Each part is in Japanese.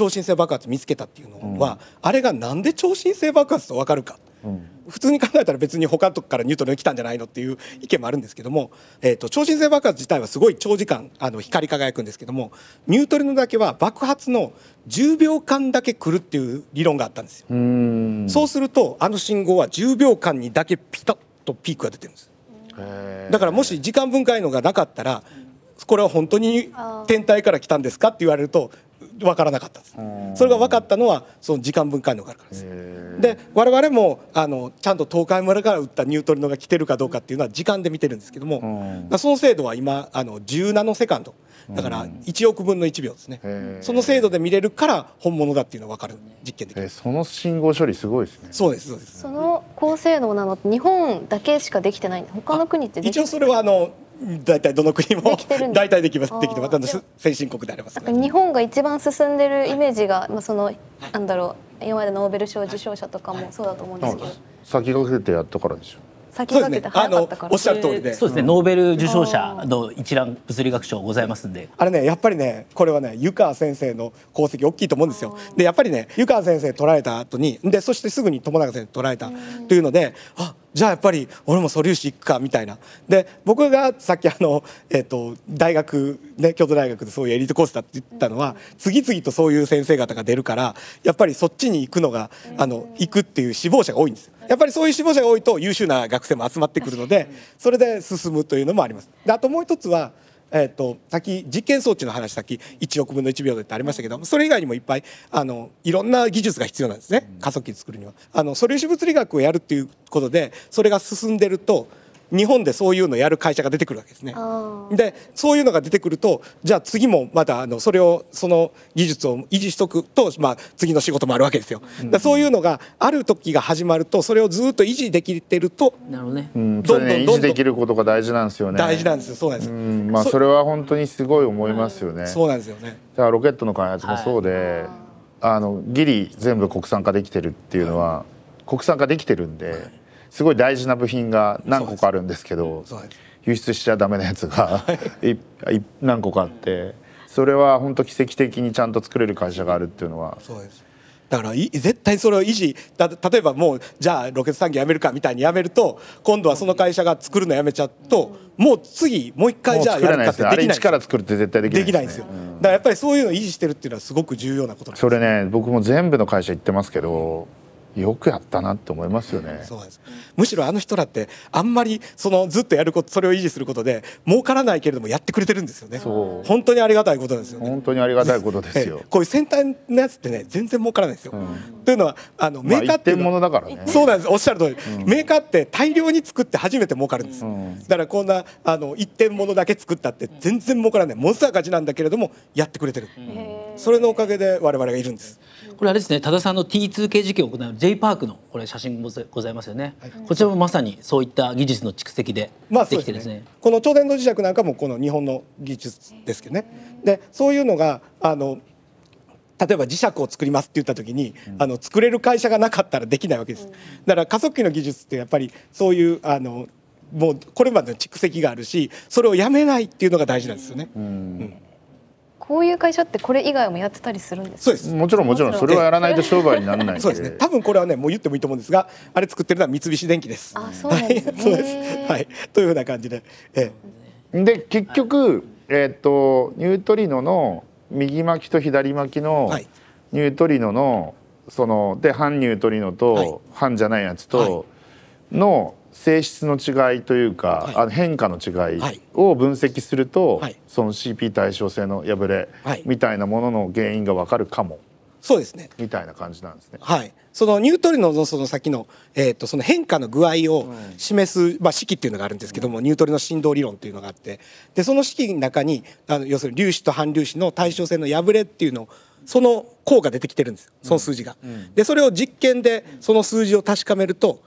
超新星爆発見つけたっていうのは、うん、あれがなんで超新星爆発と分かるか、うん、普通に考えたら別に他のとこからニュートンが来たんじゃないのっていう意見もあるんですけども、えーと、超新星爆発自体はすごい長時間あの光り輝くんですけどもニュートリノだけは爆発の10秒間だけ来るっていう理論があったんですよ。うそうするとあの信号は10秒間にだけピタッとピークが出てるんです。だからもし時間分解のがなかったらこれは本当に天体から来たんですかって言われると分からなかったですそれが分かったのはその時間分解能があるからですで我々もあのちゃんと東海村から打ったニュートリノが来てるかどうかっていうのは時間で見てるんですけどもその精度は今あの10ナノセカンドだから1億分の1秒ですねその精度で見れるから本物だっていうのが分かる実験できるその信号処理すごいですねそうですそうですその高性能なのって日本だけしかできてない他の国って一応それはあの大体どの国も大体できますできてます先進国であります、ね、日本が一番進んでるイメージが、まあ、その、はい、なんだろう今までノーベル賞受賞者とかもそうだと思うんですけど、はい、先駆けてやったからでしょ先駆けて早かったから、ね、おっしゃる通りでそうですね、うん、ノーベル受賞者の一覧物理学賞ございますんであれねやっぱりねこれはね湯川先生の功績大きいと思うんですよでやっぱりね湯川先生取られた後にでそしてすぐに友永先生取られたというのであっじゃあやっぱり俺も素粒子行くかみたいなで僕がさっきあの、えーと、大学、ね、京都大学でそういうエリートコースだって言ったのは次々とそういう先生方が出るからやっぱりそっちに行くのがあの行くっていう志望者が多いんですよ。やっぱりそういう志望者が多いと優秀な学生も集まってくるのでそれで進むというのもあります。であともう一つはえーと、と先実験装置の話先1億分の1秒でってありましたけどそれ以外にもいっぱいあのいろんな技術が必要なんですね加速器作るには。あの素粒子物理学をやるっていうことでそれが進んでると日本でそういうのやる会社が出てくるわけですね。でそういうのが出てくるとじゃあ次もまたあのそれをその技術を維持しとくと、まあ、次の仕事もあるわけですよ。うん、そういうのがある時が始まるとそれをずっと維持できてるとなるほどね、どんどんどんどん維持できることが大事なんですよね。大事なんですよそうなんですよ。まあそれは本当にすごい思いますよね。そうなんですよね。だからロケットの開発もそうで、はい、あのギリ全部国産化できてるっていうのは、はい、国産化できてるんで。はいすごい大事な部品が何個かあるんですけど輸出しちゃダメなやつが何個かあってそれは本当奇跡的にちゃんと作れる会社があるっていうのは。そうですだから絶対それを維持だ例えばもうじゃあロケット産業やめるかみたいにやめると今度はその会社が作るのやめちゃうともう次もう一回じゃあやるかってできないですから作るって絶対できないで、ね,、きないですよ、うん、だからやっぱりそういうのを維持してるっていうのはすごく重要なことなんですそれね僕も全部の会社行ってますけど、うんよくやったなって思いますよねそうですむしろあの人らってあんまりそのずっとやることそれを維持することで儲からないけれどもやってくれてるんですよね本当にありがたいことですよね本当にありがたいことですよ、こういう先端のやつってね全然儲からないですよ、うん、というのはあのメーカーってものだからねそうなんですおっしゃる通り、うん、メーカーって大量に作って初めて儲かるんです、うん、だからこんなあの一点ものだけ作ったって全然儲からないものすごい赤字なんだけれどもやってくれてる、それのおかげで我々がいるんですこれあれですね多田さんの T2 系事件を行うイパークのこれ写真もございますよね、はい、こちらもまさにそういった技術の蓄積でできてですねまあすね、この超電導磁石なんかもこの日本の技術ですけどねでそういうのがあの例えば磁石を作りますって言った時に、あの作れる会社がなかったらできないわけです、だから加速器の技術ってやっぱりそういうあのもうこれまでの蓄積があるしそれをやめないっていうのが大事なんですよね。うんこういう会社ってこれ以外もやってたりするんですそうですもちろんもちろんそれはやらないと商売にならないそうですね多分これはねもう言ってもいいと思うんですがあれ作ってるのは三菱電機ですあそうなんです、そうですはいというふうな感じで、えで結局、えっとニュートリノの右巻きと左巻きのニュートリノの、そので反ニュートリノと、はい、反じゃないやつとの、はい性質の違いというか、はい、あの変化の違いを分析すると、はい、その CP 対称性の破れみたいなものの原因がわかるかも。そうですね。みたいな感じなんですね。はい。そのニュートリノのその先のえっ、ー、とその変化の具合を示す、まあ式っていうのがあるんですけども、うん、ニュートリノ振動理論っていうのがあって、でその式の中にあの要するに粒子と反粒子の対称性の破れっていうのをその項が出てきてるんです。その数字が。うんうん、でそれを実験でその数字を確かめると。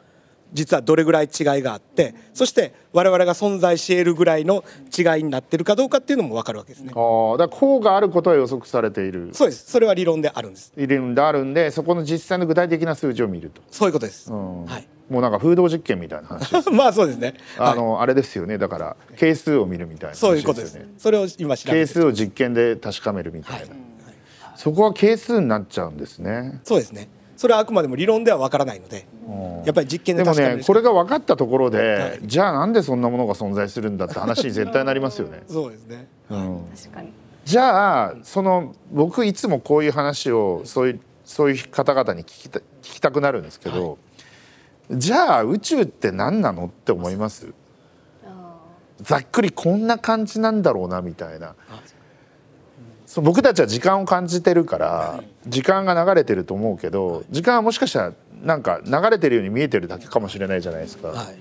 実はどれぐらい違いがあってそして我々が存在しいるぐらいの違いになってるかどうかっていうのも分かるわけですね。ああだからこうがあることは予測されているそうですそれは理論であるんです。理論であるんでそこの実際の具体的な数字を見ると。そういうことです、うん、はいもうなんか風洞実験みたいな話、まあそうですね。あの、はい、あれですよね。だから係数を見るみたいな、ね、そういうことです。ね。それを今調べ係数を実験で確かめるみたいな。はいはい、そこは係数になっちゃうんですね。そうですね。それはあくまでも理論ではわからないので、やっぱり実験で確かめねこれが分かったところで、はい、じゃあなんでそんなものが存在するんだって話に絶対なりますよね。そうですね、うん、確かにじゃあその僕いつもこういう話をそういうそういう方々に聞きた聞きたくなるんですけど、はい、じゃあ宇宙って何なのって思いますざっくりこんな感じなんだろうなみたいなそ僕たちは時間を感じてるから時間が流れてると思うけど時間はもしかしたらなんか流れてるように見えてるだけかもしれないじゃないですか。はい、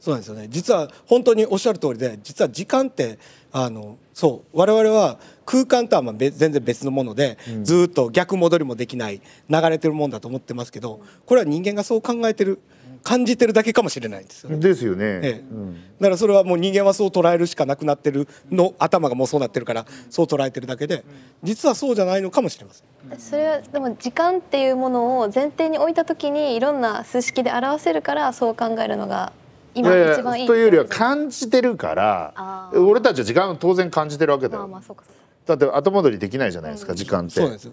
そうなんですよね実は本当におっしゃる通りで実は時間ってあのそう我々は空間とはまあ全然別のもので、うん、ずっと逆戻りもできない流れてるもんだと思ってますけどこれは人間がそう考えてる感じてるだけかもしれないんですよね。ですよね、ええうん、だからそれはもう人間はそう捉えるしかなくなってるの頭がもうそうなってるからそう捉えてるだけで実はそうじゃないのかもしれません。それはでも時間っていうものを前提に置いた時にいろんな数式で表せるからそう考えるのが今一番いいというよりは感じてるから俺たちは時間を当然感じてるわけだよ。まあまあだって後戻りできないじゃないですか、うん、時間って。そうです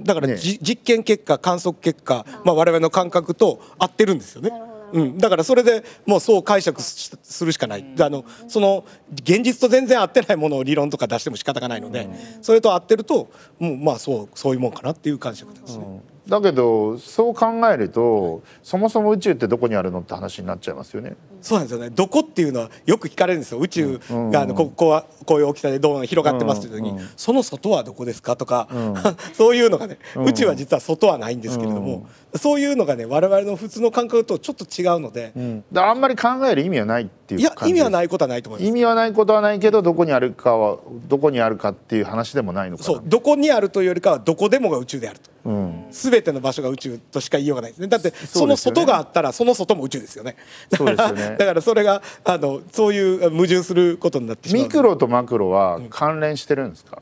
だから、ね、実験結果観測結果、まあ、我々の感覚と合ってるんですよね。うん、だからそれでもうそう解釈するしかない、あのその現実と全然合ってないものを理論とか出しても仕方がないので、うん、それと合ってるともうまあそうそういうもんかなっていう感触ですね。うんだけどそう考えるとそもそも宇宙ってどこにあるのって話になっちゃいますよね。そうなんですよね。どこっていうのはよく聞かれるんですよ。宇宙があのここはこういう大きさでどう広がってますっていう時に、その外はどこですかとか、そういうのがね、宇宙は実は外はないんですけれども、そういうのがね我々の普通の感覚とちょっと違うので、あんまり考える意味はないっていういや意味はないことはないと思います。意味はないことはないけどどこにあるかはどこにあるかっていう話でもないのかそうどこにあるというよりかはどこでもが宇宙であると。す全ての場所が宇宙としか言いようがないですねだってその外があったらその外も宇宙ですよねだから、ね、だからそれがあのそういう矛盾することになってしまうミクロとマクロは関連してるんですか、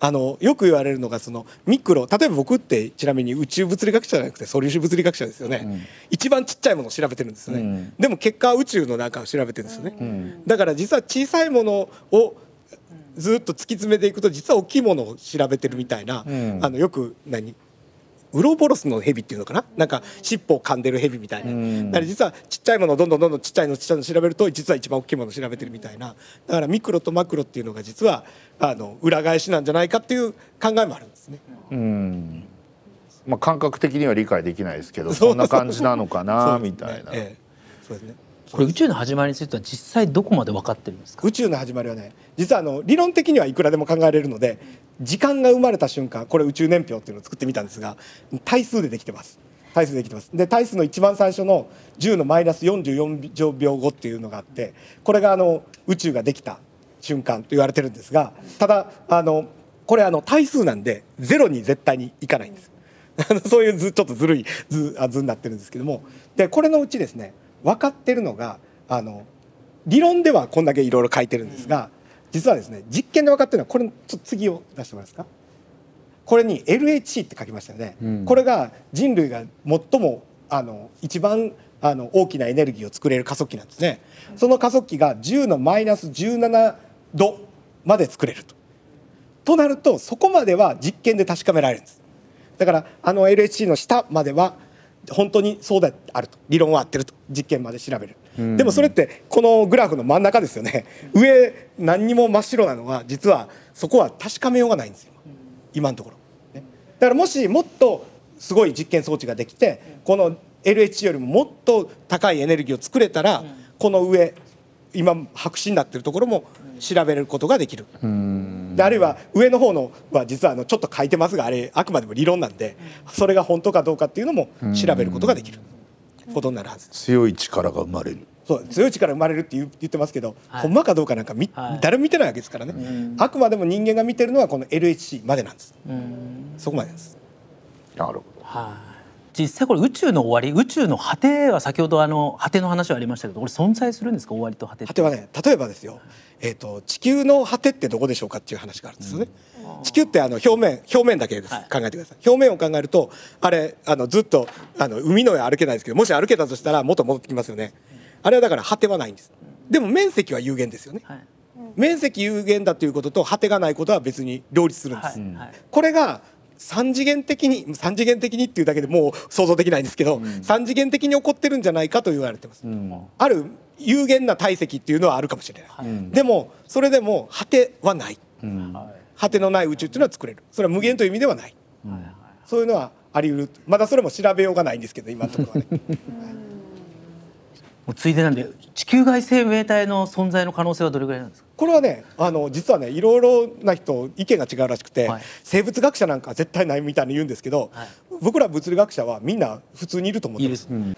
あのよく言われるのがそのミクロ例えば僕ってちなみに宇宙物理学者じゃなくて素粒子物理学者ですよね、うん、一番ちっちゃいものを調べてるんですよね、うん、でも結果は宇宙の中を調べてるんですよね、うん、だから実は小さいものをずっと突き詰めていくと実は大きいものを調べてるみたいな、あのよく何ウロボロスの蛇っていうのかななんか尻尾を噛んでる蛇みたいな、うん、だから実はちっちゃいものをどんどんどんどんちっちゃいのちっちゃいの調べると実は一番大きいものを調べてるみたいなだからミクロとマクロっていうのが実はあの裏返しなんじゃないかっていう考えもあるんですね。うんまあ、感覚的には理解できないですけどそんな感じなのかなみたいな。えそうですねこれ宇宙の始まりについては実際どこまで分かってるんですか宇宙の始まりはね実はあの理論的にはいくらでも考えれるので時間が生まれた瞬間これ宇宙年表っていうのを作ってみたんですが対数でできてます対数できてますで対数の一番最初の10のマイナス44秒後っていうのがあってこれがあの宇宙ができた瞬間と言われてるんですがただあのこれあの対数なんでゼロに絶対にいかないんです そういう図ちょっとずるい図図になってるんですけどもでこれのうちですね分かってるのがあの理論ではこんだけいろいろ書いてるんですが。うん実はですね実験で分かってるのはこれちょっと次を出してもらえますかこれに LHC って書きましたよね、うん、これが人類が最もあの一番あの大きなエネルギーを作れる加速器なんですね、その加速器が10のマイナス17度まで作れるととなるとそこまでは実験で確かめられるんですだからあの LHC の下までは本当にそうであると理論は合ってると実験まで調べる、うん、でもそれってこのグラフの真ん中ですよね上何にも真っ白なのは実はそこは確かめようがないんですよ今のところ、ね、だからもしもっとすごい実験装置ができてこの LH よりももっと高いエネルギーを作れたら、この上今白紙になってるところも調べることができる。うんであるいは上の方のは実はあのちょっと書いてますがあれあくまでも理論なんでそれが本当かどうかっていうのも調べることができることになるはず強い力が生まれるそう強い力生まれるって言ってますけど、はい、ほんまかどうかなんかみ、はい、誰も見てないわけですからね、あくまでも人間が見てるのはこの LHC までなんですそこまでですなるほどはい実際これ宇宙の終わり宇宙の果ては先ほどあの果ての話はありましたけどこれ存在するんですか終わりと果て果てはね例えばですよ、えーと、地球の果てってどこでしょうかっていう話があるんですよね、うん、地球ってあの表面表面だけです、はい、考えてください表面を考えるとあれあのずっとあの海の上歩けないですけどもし歩けたとしたらもっと戻ってきますよねあれはだから果てはないんですでも面積は有限ですよね、はい面積有限だということと果てがないことは別に両立するんです、はいはい、これが三次元的に三次元的にっていうだけでもう想像できないんですけど、うん、3次元的に起こってるんじゃないかと言われてます、うん、ある有限な体積っていうのはあるかもしれない、はい、でもそれでも果てはない、うん、果てのない宇宙っていうのは作れるそれは無限という意味ではない、うん、そういうのはあり得るまだそれも調べようがないんですけど今のところはね。もうついでなんで地球外生命体の存在の可能性はどれぐらいなんですかこれはねあの実はねいろいろな人意見が違うらしくて、はい、生物学者なんか絶対ないみたいに言うんですけど、はい、僕ら物理学者はみんな普通にいると思ってます。いい